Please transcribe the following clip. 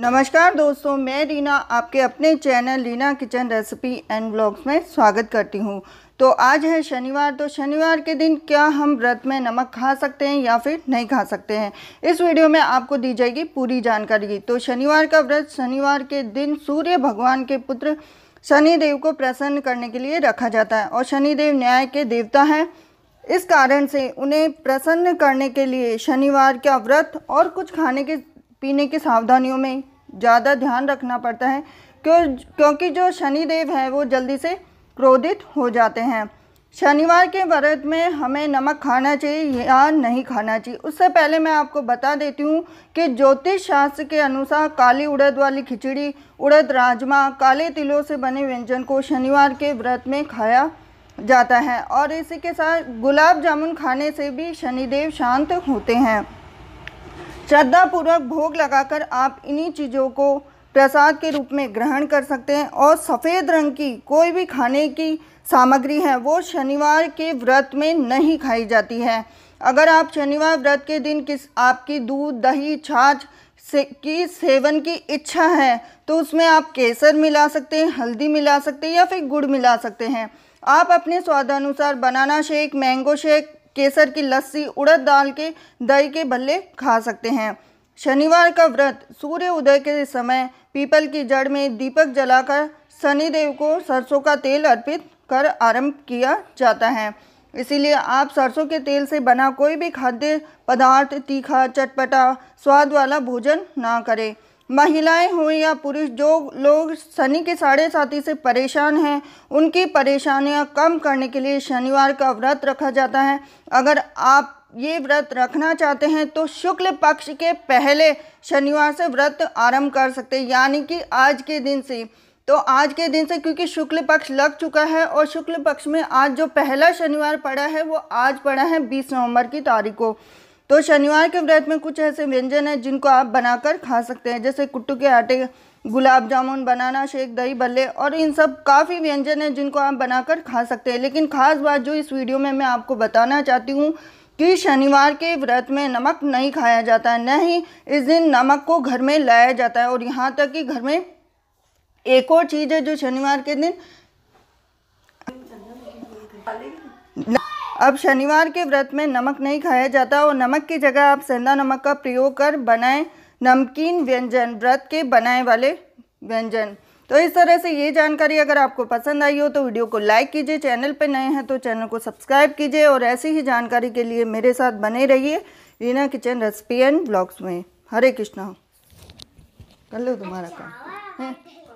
नमस्कार दोस्तों मैं रीना आपके अपने channel Reena kitchen recipe and blogs में स्वागत करती हूँ तो आज है शनिवार तो शनिवार के दिन क्या हम व्रत में नमक खा सकते हैं या फिर नहीं खा सकते हैं इस वीडियो में आपको दी जाएगी पूरी जानकारी तो शनिवार का व्रत शनिवार के दिन सूर्य भगवान के पुत्र शनिदेव को प्रसन्न करने के लिए रखा जाता है और शनिदेव न्याय के देवता हैं इस कारण से उन्हें प्रसन्न करने के लिए शनिवार का व्रत और कुछ खाने के पीने की सावधानियों में ज़्यादा ध्यान रखना पड़ता है क्यों क्योंकि जो शनिदेव है वो जल्दी से क्रोधित हो जाते हैं शनिवार के व्रत में हमें नमक खाना चाहिए या नहीं खाना चाहिए उससे पहले मैं आपको बता देती हूँ कि ज्योतिष शास्त्र के अनुसार काली उड़द वाली खिचड़ी उड़द राजमा काले तिलों से बने व्यंजन को शनिवार के व्रत में खाया जाता है और इसी के साथ गुलाब जामुन खाने से भी शनिदेव शांत होते हैं श्रद्धापूर्वक भोग लगाकर आप इन्हीं चीज़ों को प्रसाद के रूप में ग्रहण कर सकते हैं और सफ़ेद रंग की कोई भी खाने की सामग्री है वो शनिवार के व्रत में नहीं खाई जाती है अगर आप शनिवार व्रत के दिन किस आपकी दूध दही छाछ से की सेवन की इच्छा है तो उसमें आप केसर मिला सकते हैं हल्दी मिला सकते हैं या फिर गुड़ मिला सकते हैं आप अपने स्वादानुसार बनाना शेक मैंगो शेक केसर की लस्सी उड़द दाल के दही के भल्ले खा सकते हैं शनिवार का व्रत सूर्य उदय के समय पीपल की जड़ में दीपक जलाकर शनिदेव को सरसों का तेल अर्पित कर आरंभ किया जाता है इसीलिए आप सरसों के तेल से बना कोई भी खाद्य पदार्थ तीखा चटपटा स्वाद वाला भोजन ना करें महिलाएं हो या पुरुष जो लोग शनि के साढ़े साथी से परेशान हैं उनकी परेशानियां कम करने के लिए शनिवार का व्रत रखा जाता है अगर आप ये व्रत रखना चाहते हैं तो शुक्ल पक्ष के पहले शनिवार से व्रत आरंभ कर सकते हैं यानी कि आज के दिन से तो आज के दिन से क्योंकि शुक्ल पक्ष लग चुका है और शुक्ल पक्ष में आज जो पहला शनिवार पड़ा है वो आज पड़ा है 20 नवंबर की तारीख को तो शनिवार के व्रत में कुछ ऐसे व्यंजन हैं जिनको आप बनाकर खा सकते हैं जैसे कुट्टू के आटे गुलाब जामुन बनाना शेक दही बल्ले और इन सब काफ़ी व्यंजन हैं जिनको आप बनाकर खा सकते हैं लेकिन ख़ास बात जो इस वीडियो में मैं आपको बताना चाहती हूँ कि शनिवार के व्रत में नमक नहीं खाया जाता है नहीं इस दिन नमक को घर में लाया जाता है और यहाँ तक कि घर में एक और चीज़ है जो शनिवार के दिन अब शनिवार के व्रत में नमक नहीं खाया जाता और नमक की जगह आप सेंधा नमक का प्रयोग कर बनाएं नमकीन व्यंजन व्रत के बनाए वाले व्यंजन तो इस तरह से ये जानकारी अगर आपको पसंद आई हो तो वीडियो को लाइक कीजिए चैनल पर नए हैं तो चैनल को सब्सक्राइब कीजिए और ऐसी ही जानकारी के लिए मेरे साथ बने रहिए Reena kitchen recipe and blogs में हरे कृष्णा कर लो तुम्हारा काम